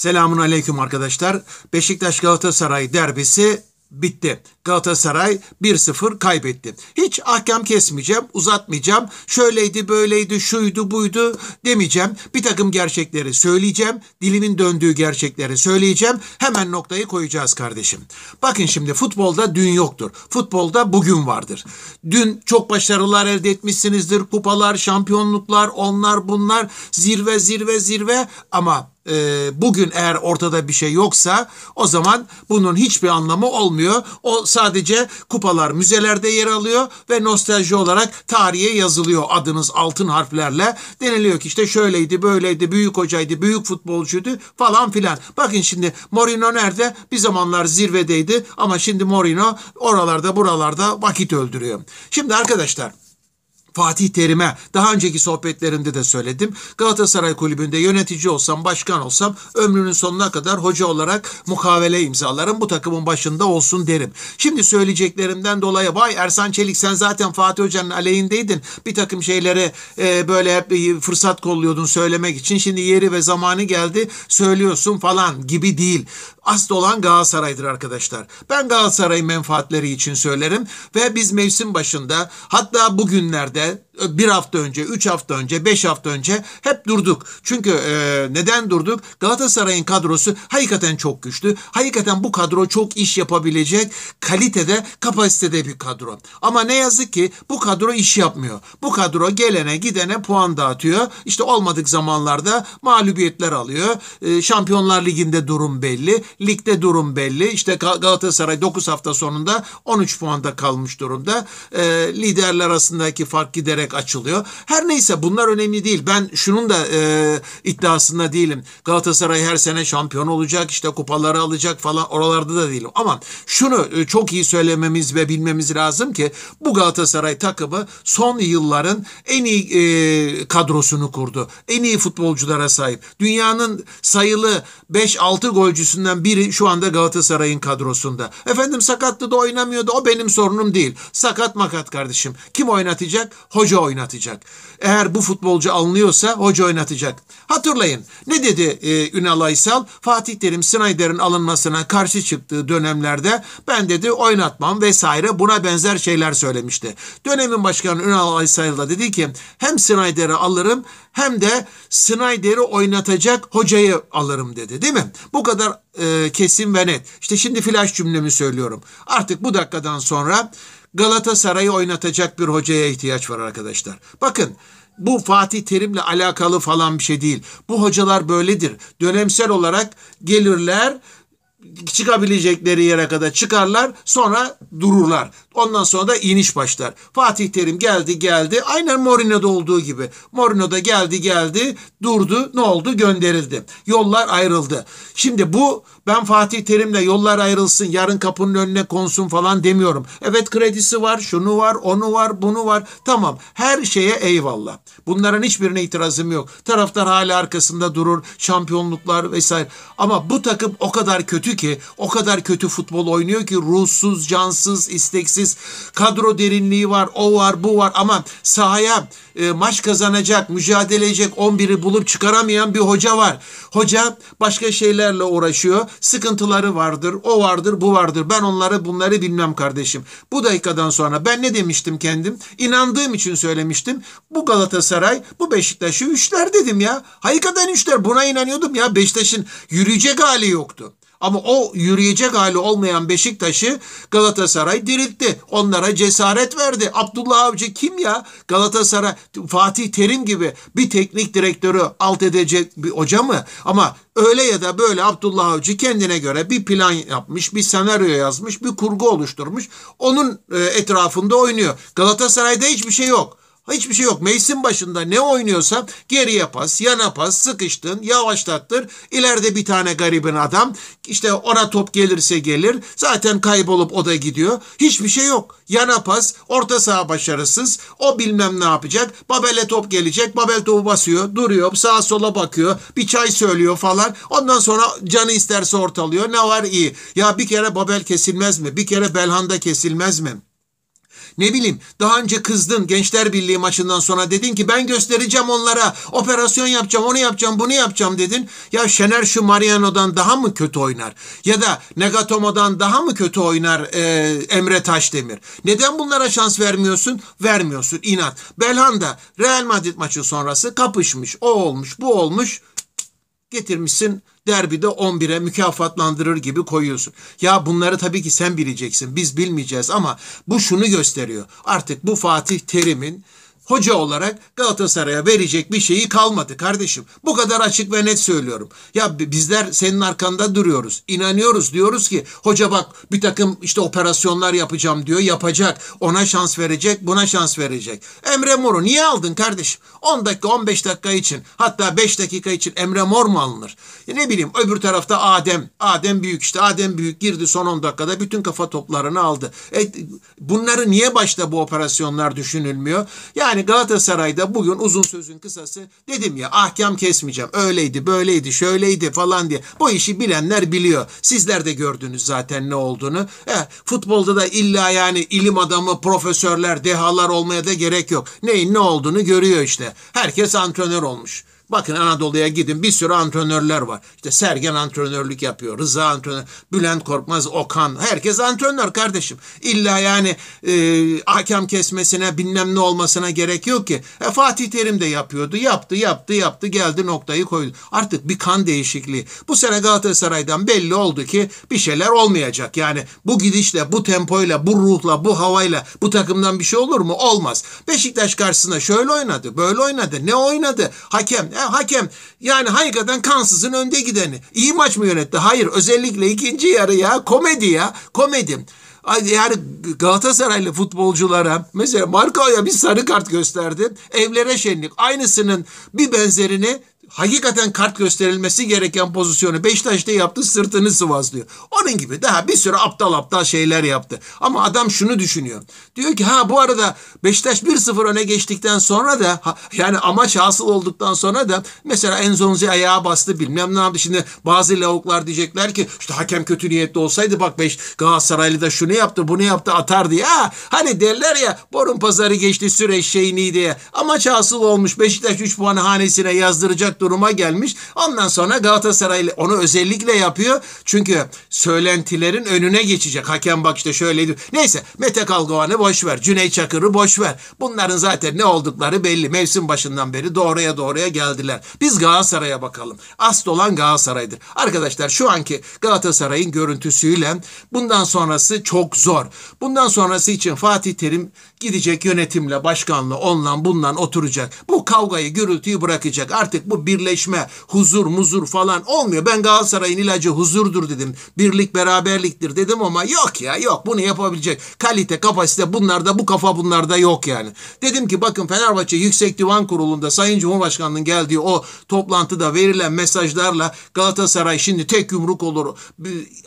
Selamun aleyküm arkadaşlar. Beşiktaş Galatasaray derbisi bitti. Galatasaray 1-0 kaybetti. Hiç ahkam kesmeyeceğim, uzatmayacağım. Şöyleydi, böyleydi, şuydu, buydu demeyeceğim. Bir takım gerçekleri söyleyeceğim. Dilimin döndüğü gerçekleri söyleyeceğim. Hemen noktayı koyacağız kardeşim. Bakın şimdi futbolda dün yoktur. Futbolda bugün vardır. Dün çok başarılar elde etmişsinizdir. Kupalar, şampiyonluklar, onlar bunlar. Zirve, zirve, zirve. Ama e, bugün eğer ortada bir şey yoksa o zaman bunun hiçbir anlamı olmuyor. O sadece kupalar müzelerde yer alıyor ve nostalji olarak tarihe yazılıyor adınız altın harflerle. Deniliyor ki işte şöyleydi böyleydi büyük hocaydı büyük futbolcuydu falan filan. Bakın şimdi Mourinho nerede? Bir zamanlar zirvedeydi ama şimdi Mourinho oralarda buralarda vakit öldürüyor. Şimdi arkadaşlar Fatih Terim'e daha önceki sohbetlerimde de söyledim. Galatasaray Kulübü'nde yönetici olsam, başkan olsam ömrünün sonuna kadar hoca olarak mukavele imzalarım. Bu takımın başında olsun derim. Şimdi söyleyeceklerimden dolayı vay Ersan Çelik sen zaten Fatih Hoca'nın aleyhindeydin. Bir takım şeylere e, böyle hep fırsat kolluyordun söylemek için. Şimdi yeri ve zamanı geldi söylüyorsun falan gibi değil. Asıl olan Galatasaray'dır arkadaşlar. Ben Galatasaray'ın menfaatleri için söylerim ve biz mevsim başında hatta bugünlerde dead bir hafta önce, üç hafta önce, beş hafta önce hep durduk. Çünkü e, neden durduk? Galatasaray'ın kadrosu hakikaten çok güçlü. Hakikaten bu kadro çok iş yapabilecek kalitede, kapasitede bir kadro. Ama ne yazık ki bu kadro iş yapmıyor. Bu kadro gelene gidene puan dağıtıyor. İşte olmadık zamanlarda mağlubiyetler alıyor. E, Şampiyonlar Ligi'nde durum belli. Ligde durum belli. İşte Galatasaray 9 hafta sonunda 13 puanda kalmış durumda. E, liderler arasındaki fark giderek tek açılıyor. Her neyse bunlar önemli değil. Ben şunun da e, iddiasında değilim. Galatasaray her sene şampiyon olacak, işte kupaları alacak falan oralarda da değilim. Ama şunu e, çok iyi söylememiz ve bilmemiz lazım ki bu Galatasaray takımı son yılların en iyi e, kadrosunu kurdu. En iyi futbolculara sahip. Dünyanın sayılı 5-6 golcüsünden biri şu anda Galatasaray'ın kadrosunda. Efendim sakatlı da oynamıyordu. O benim sorunum değil. Sakat makat kardeşim. Kim oynatacak? Hoca hoca oynatacak. Eğer bu futbolcu alınıyorsa hoca oynatacak. Hatırlayın ne dedi e, Ünal Aysal? Fatih Terim Snyder'in alınmasına karşı çıktığı dönemlerde ben dedi oynatmam vesaire buna benzer şeyler söylemişti. Dönemin başkanı Ünal Aysal da dedi ki hem Snyder'i alırım hem de Snyder'i oynatacak hocayı alırım dedi değil mi? Bu kadar e, kesin ve net. İşte şimdi flash cümlemi söylüyorum. Artık bu dakikadan sonra Galatasaray'ı oynatacak bir hocaya ihtiyaç var arkadaşlar. Bakın bu Fatih Terim'le alakalı falan bir şey değil. Bu hocalar böyledir. Dönemsel olarak gelirler, çıkabilecekleri yere kadar çıkarlar, sonra dururlar. Ondan sonra da iniş başlar. Fatih Terim geldi geldi. Aynen Mourinho'da olduğu gibi. Mourinho'da geldi geldi. Durdu. Ne oldu? Gönderildi. Yollar ayrıldı. Şimdi bu ben Fatih Terim'le yollar ayrılsın. Yarın kapının önüne konsun falan demiyorum. Evet kredisi var. Şunu var. Onu var. Bunu var. Tamam. Her şeye eyvallah. Bunların hiçbirine itirazım yok. Taraftar hala arkasında durur. Şampiyonluklar vesaire. Ama bu takım o kadar kötü ki, o kadar kötü futbol oynuyor ki ruhsuz, cansız, isteksiz, diyebilirsiniz. Kadro derinliği var, o var, bu var ama sahaya e, maç kazanacak, mücadele edecek 11'i bulup çıkaramayan bir hoca var. Hoca başka şeylerle uğraşıyor. Sıkıntıları vardır, o vardır, bu vardır. Ben onları bunları bilmem kardeşim. Bu dakikadan sonra ben ne demiştim kendim? İnandığım için söylemiştim. Bu Galatasaray, bu Beşiktaş'ı üçler dedim ya. Hakikaten üçler. Buna inanıyordum ya. Beşiktaş'ın yürüyecek hali yoktu. Ama o yürüyecek hali olmayan Beşiktaş'ı Galatasaray diriltti. Onlara cesaret verdi. Abdullah Avcı kim ya? Galatasaray Fatih Terim gibi bir teknik direktörü alt edecek bir hoca mı? Ama öyle ya da böyle Abdullah Avcı kendine göre bir plan yapmış, bir senaryo yazmış, bir kurgu oluşturmuş. Onun e, etrafında oynuyor. Galatasaray'da hiçbir şey yok. Hiçbir şey yok. Mevsim başında ne oynuyorsa geriye pas, yana pas, sıkıştın, yavaşlattır. İleride bir tane garibin adam. işte ona top gelirse gelir. Zaten kaybolup o da gidiyor. Hiçbir şey yok. Yana pas, orta saha başarısız. O bilmem ne yapacak. Babel'e top gelecek. Babel topu basıyor, duruyor, sağa sola bakıyor. Bir çay söylüyor falan. Ondan sonra canı isterse ortalıyor. Ne var iyi. Ya bir kere Babel kesilmez mi? Bir kere Belhanda kesilmez mi? Ne bileyim daha önce kızdın Gençler Birliği maçından sonra dedin ki ben göstereceğim onlara operasyon yapacağım onu yapacağım bunu yapacağım dedin. Ya Şener şu Mariano'dan daha mı kötü oynar? Ya da Negatomo'dan daha mı kötü oynar e, Emre Taşdemir? Neden bunlara şans vermiyorsun? Vermiyorsun inat. Belhanda Real Madrid maçı sonrası kapışmış o olmuş bu olmuş getirmişsin derbide 11'e mükafatlandırır gibi koyuyorsun. Ya bunları tabii ki sen bileceksin. Biz bilmeyeceğiz ama bu şunu gösteriyor. Artık bu Fatih Terim'in hoca olarak Galatasaray'a verecek bir şeyi kalmadı kardeşim. Bu kadar açık ve net söylüyorum. Ya bizler senin arkanda duruyoruz. İnanıyoruz diyoruz ki hoca bak bir takım işte operasyonlar yapacağım diyor. Yapacak. Ona şans verecek. Buna şans verecek. Emre Mor'u niye aldın kardeşim? 10 dakika 15 dakika için hatta 5 dakika için Emre Mor mu alınır? Ya e ne bileyim öbür tarafta Adem. Adem büyük işte. Adem büyük girdi son 10 dakikada bütün kafa toplarını aldı. E, bunları niye başta bu operasyonlar düşünülmüyor? Yani yani Galatasaray'da bugün uzun sözün kısası dedim ya ahkam kesmeyeceğim. Öyleydi, böyleydi, şöyleydi falan diye. Bu işi bilenler biliyor. Sizler de gördünüz zaten ne olduğunu. E, futbolda da illa yani ilim adamı, profesörler, dehalar olmaya da gerek yok. Neyin ne olduğunu görüyor işte. Herkes antrenör olmuş. Bakın Anadolu'ya gidin bir sürü antrenörler var. İşte Sergen antrenörlük yapıyor. Rıza antrenör, Bülent Korkmaz, Okan. Herkes antrenör kardeşim. İlla yani e, hakem kesmesine bilmem ne olmasına gerek yok ki. E, Fatih Terim de yapıyordu. Yaptı, yaptı, yaptı. Geldi noktayı koydu. Artık bir kan değişikliği. Bu sene Galatasaray'dan belli oldu ki bir şeyler olmayacak. Yani bu gidişle, bu tempoyla, bu ruhla, bu havayla bu takımdan bir şey olur mu? Olmaz. Beşiktaş karşısında şöyle oynadı, böyle oynadı. Ne oynadı? Hakem hakem yani hakikaten kansızın önde gideni. İyi maç mı yönetti? Hayır. Özellikle ikinci yarı ya komedi ya komedi. Yani Galatasaraylı futbolculara mesela Marcao'ya bir sarı kart gösterdi. Evlere şenlik. Aynısının bir benzerini hakikaten kart gösterilmesi gereken pozisyonu Beşiktaş'ta yaptı sırtını sıvazlıyor. Onun gibi daha bir sürü aptal aptal şeyler yaptı. Ama adam şunu düşünüyor. Diyor ki ha bu arada Beşiktaş 1-0 öne geçtikten sonra da ha, yani amaç hasıl olduktan sonra da mesela Enzonzi ayağa bastı bilmem ne yaptı. Şimdi bazı lavuklar diyecekler ki işte hakem kötü niyetli olsaydı bak beş Galatasaraylı da şunu yaptı bunu yaptı atardı ya hani derler ya borun pazarı geçti süreç şeyini diye. Amaç hasıl olmuş Beşiktaş 3 puan hanesine yazdıracak duruma gelmiş. Ondan sonra Galatasaray onu özellikle yapıyor. Çünkü söylentilerin önüne geçecek. Hakem bak işte şöyle. Neyse Mete Kalkovan'ı boş ver. Cüneyt Çakır'ı boş ver. Bunların zaten ne oldukları belli. Mevsim başından beri doğruya doğruya geldiler. Biz Galatasaray'a bakalım. Asıl olan Galatasaray'dır. Arkadaşlar şu anki Galatasaray'ın görüntüsüyle bundan sonrası çok zor. Bundan sonrası için Fatih Terim gidecek yönetimle, başkanla, onunla, bundan oturacak. Bu kavgayı, gürültüyü bırakacak. Artık bu bir birleşme, huzur, muzur falan olmuyor. Ben Galatasaray'ın ilacı huzurdur dedim. Birlik, beraberliktir dedim ama yok ya yok bunu yapabilecek kalite, kapasite bunlarda bu kafa bunlarda yok yani. Dedim ki bakın Fenerbahçe Yüksek Divan Kurulu'nda Sayın Cumhurbaşkanı'nın geldiği o toplantıda verilen mesajlarla Galatasaray şimdi tek yumruk olur.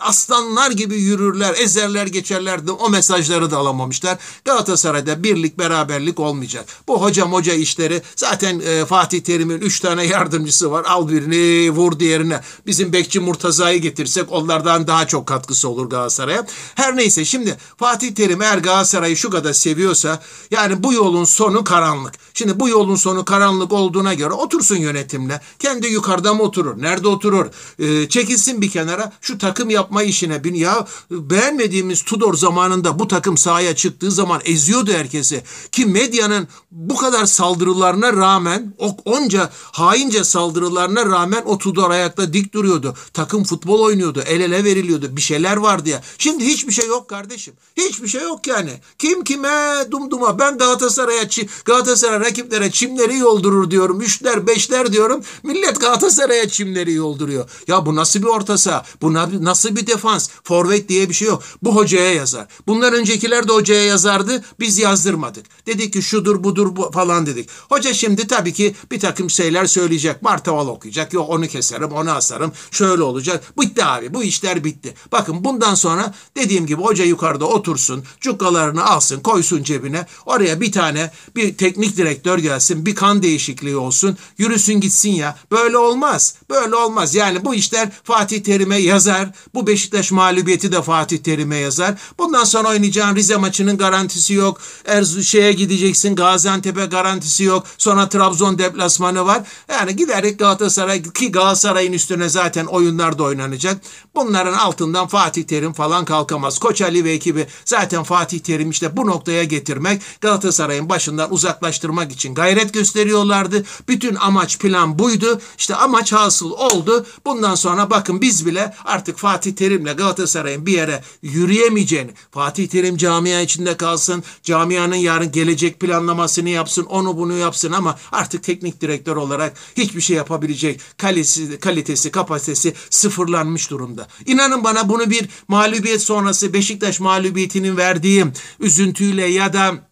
Aslanlar gibi yürürler, ezerler geçerler de o mesajları da alamamışlar. Galatasaray'da birlik, beraberlik olmayacak. Bu hocam hoca işleri zaten e, Fatih Terim'in üç tane yer yardımcısı var. Al birini vur diğerine. Bizim bekçi Murtaza'yı getirsek onlardan daha çok katkısı olur Galatasaray'a. Her neyse şimdi Fatih Terim eğer Galatasaray'ı şu kadar seviyorsa yani bu yolun sonu karanlık. Şimdi bu yolun sonu karanlık olduğuna göre otursun yönetimle. Kendi yukarıda mı oturur? Nerede oturur? E, çekilsin bir kenara. Şu takım yapma işine bin. Ya beğenmediğimiz Tudor zamanında bu takım sahaya çıktığı zaman eziyordu herkesi. Ki medyanın bu kadar saldırılarına rağmen onca hain Bunca saldırılarına rağmen o Tudor ayakta dik duruyordu. Takım futbol oynuyordu. El ele veriliyordu. Bir şeyler vardı ya. Şimdi hiçbir şey yok kardeşim. Hiçbir şey yok yani. Kim kime dumduma. Ben Galatasaray'a Galatasaray rakiplere çimleri yoldurur diyorum. Üçler beşler diyorum. Millet Galatasaray'a çimleri yolduruyor. Ya bu nasıl bir orta saha? Bu nasıl bir defans? Forvet diye bir şey yok. Bu hocaya yazar. Bunlar öncekiler de hocaya yazardı. Biz yazdırmadık. Dedik ki şudur budur bu falan dedik. Hoca şimdi tabii ki bir takım şeyler söyleyecek okuyacak, martaval okuyacak. Yok onu keserim, onu asarım, şöyle olacak. Bitti abi, bu işler bitti. Bakın bundan sonra dediğim gibi hoca yukarıda otursun, cukkalarını alsın, koysun cebine. Oraya bir tane bir teknik direktör gelsin, bir kan değişikliği olsun, yürüsün gitsin ya. Böyle olmaz, böyle olmaz. Yani bu işler Fatih Terim'e yazar, bu Beşiktaş mağlubiyeti de Fatih Terim'e yazar. Bundan sonra oynayacağın Rize maçının garantisi yok. Erzurum şeye gideceksin, Gaziantep'e garantisi yok. Sonra Trabzon deplasmanı var. Yani giderek Galatasaray ki Galatasaray'ın üstüne zaten oyunlar da oynanacak. Bunların altından Fatih Terim falan kalkamaz. Koç Ali ve ekibi zaten Fatih Terim işte bu noktaya getirmek Galatasaray'ın başından uzaklaştırmak için gayret gösteriyorlardı. Bütün amaç plan buydu. İşte amaç hasıl oldu. Bundan sonra bakın biz bile artık Fatih Terim'le Galatasaray'ın bir yere yürüyemeyeceğini, Fatih Terim camia içinde kalsın, camianın yarın gelecek planlamasını yapsın, onu bunu yapsın ama artık teknik direktör olarak hiç hiçbir şey yapabilecek kalesi, kalitesi, kapasitesi sıfırlanmış durumda. İnanın bana bunu bir mağlubiyet sonrası Beşiktaş mağlubiyetinin verdiği üzüntüyle ya da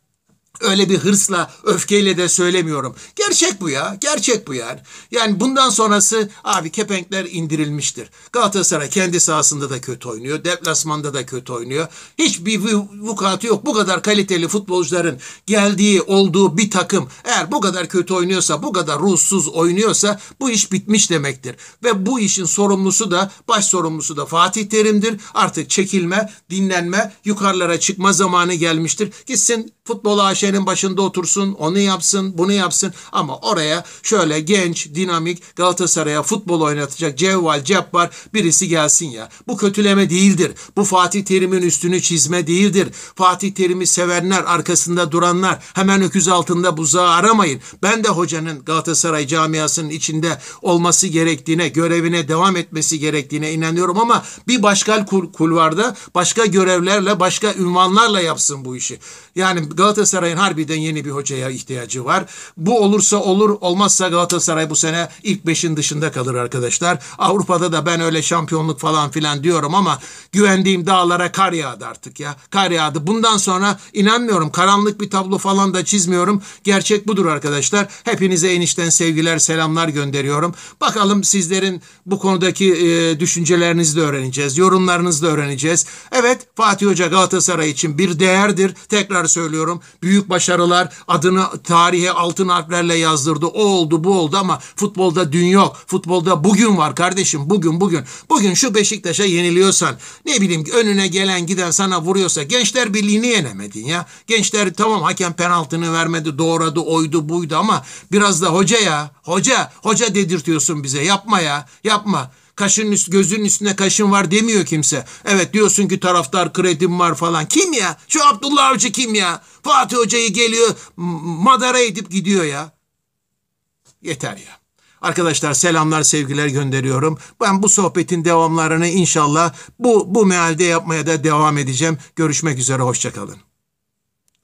öyle bir hırsla, öfkeyle de söylemiyorum. Gerçek bu ya, gerçek bu yani. Yani bundan sonrası abi kepenkler indirilmiştir. Galatasaray kendi sahasında da kötü oynuyor, deplasmanda da kötü oynuyor. Hiçbir vukuatı yok. Bu kadar kaliteli futbolcuların geldiği, olduğu bir takım eğer bu kadar kötü oynuyorsa, bu kadar ruhsuz oynuyorsa bu iş bitmiş demektir. Ve bu işin sorumlusu da, baş sorumlusu da Fatih Terim'dir. Artık çekilme, dinlenme, yukarılara çıkma zamanı gelmiştir. Gitsin futbol aşe yerin başında otursun, onu yapsın, bunu yapsın ama oraya şöyle genç, dinamik Galatasaray'a futbol oynatacak Cevval Cebbar birisi gelsin ya. Bu kötüleme değildir. Bu Fatih Terim'in üstünü çizme değildir. Fatih Terim'i sevenler, arkasında duranlar hemen öküz altında buzağı aramayın. Ben de hocanın Galatasaray camiasının içinde olması gerektiğine, görevine devam etmesi gerektiğine inanıyorum ama bir başka kul kulvarda başka görevlerle, başka ünvanlarla yapsın bu işi. Yani Galatasaray'ın harbiden yeni bir hocaya ihtiyacı var. Bu olursa olur, olmazsa Galatasaray bu sene ilk beşin dışında kalır arkadaşlar. Avrupa'da da ben öyle şampiyonluk falan filan diyorum ama güvendiğim dağlara kar yağdı artık ya. Kar yağdı. Bundan sonra inanmıyorum. Karanlık bir tablo falan da çizmiyorum. Gerçek budur arkadaşlar. Hepinize enişten sevgiler, selamlar gönderiyorum. Bakalım sizlerin bu konudaki e, düşüncelerinizi de öğreneceğiz. Yorumlarınızı da öğreneceğiz. Evet Fatih Hoca Galatasaray için bir değerdir. Tekrar söylüyorum. Büyük başarılar adını tarihe altın harflerle yazdırdı. O oldu bu oldu ama futbolda dün yok. Futbolda bugün var kardeşim bugün bugün. Bugün şu Beşiktaş'a yeniliyorsan ne bileyim önüne gelen giden sana vuruyorsa Gençler Birliği'ni yenemedin ya. Gençler tamam hakem penaltını vermedi doğradı oydu buydu ama biraz da hoca ya hoca hoca dedirtiyorsun bize yapma ya yapma. Kaşın üst, gözünün üstüne kaşın var demiyor kimse. Evet diyorsun ki taraftar kredim var falan. Kim ya? Şu Abdullah Avcı kim ya? Fatih Hoca'yı geliyor madara edip gidiyor ya. Yeter ya. Arkadaşlar selamlar sevgiler gönderiyorum. Ben bu sohbetin devamlarını inşallah bu, bu mealde yapmaya da devam edeceğim. Görüşmek üzere hoşçakalın.